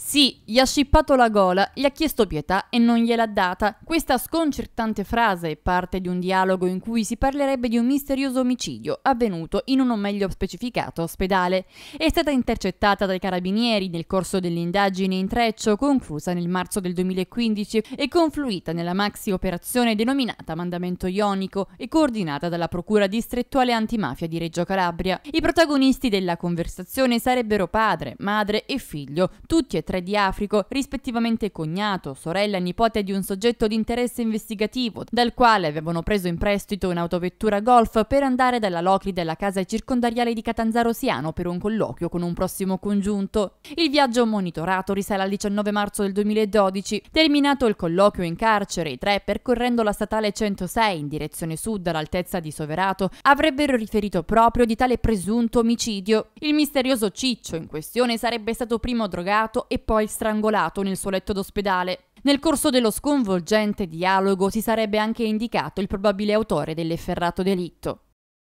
Sì, gli ha scippato la gola, gli ha chiesto pietà e non gliel'ha data. Questa sconcertante frase è parte di un dialogo in cui si parlerebbe di un misterioso omicidio avvenuto in uno meglio specificato ospedale. È stata intercettata dai carabinieri nel corso dell'indagine intreccio conclusa nel marzo del 2015 e confluita nella maxi operazione denominata Mandamento Ionico e coordinata dalla Procura distrettuale antimafia di Reggio Calabria. I protagonisti della conversazione sarebbero padre, madre e figlio, tutti e 3 di Africo, rispettivamente cognato, sorella e nipote di un soggetto di interesse investigativo, dal quale avevano preso in prestito un'autovettura golf per andare dalla Locri della casa circondariale di Catanzaro Siano per un colloquio con un prossimo congiunto. Il viaggio monitorato risale al 19 marzo del 2012. Terminato il colloquio in carcere, i tre, percorrendo la statale 106 in direzione sud all'altezza di Soverato, avrebbero riferito proprio di tale presunto omicidio. Il misterioso Ciccio in questione sarebbe stato primo drogato e poi strangolato nel suo letto d'ospedale. Nel corso dello sconvolgente dialogo si sarebbe anche indicato il probabile autore dell'efferrato delitto.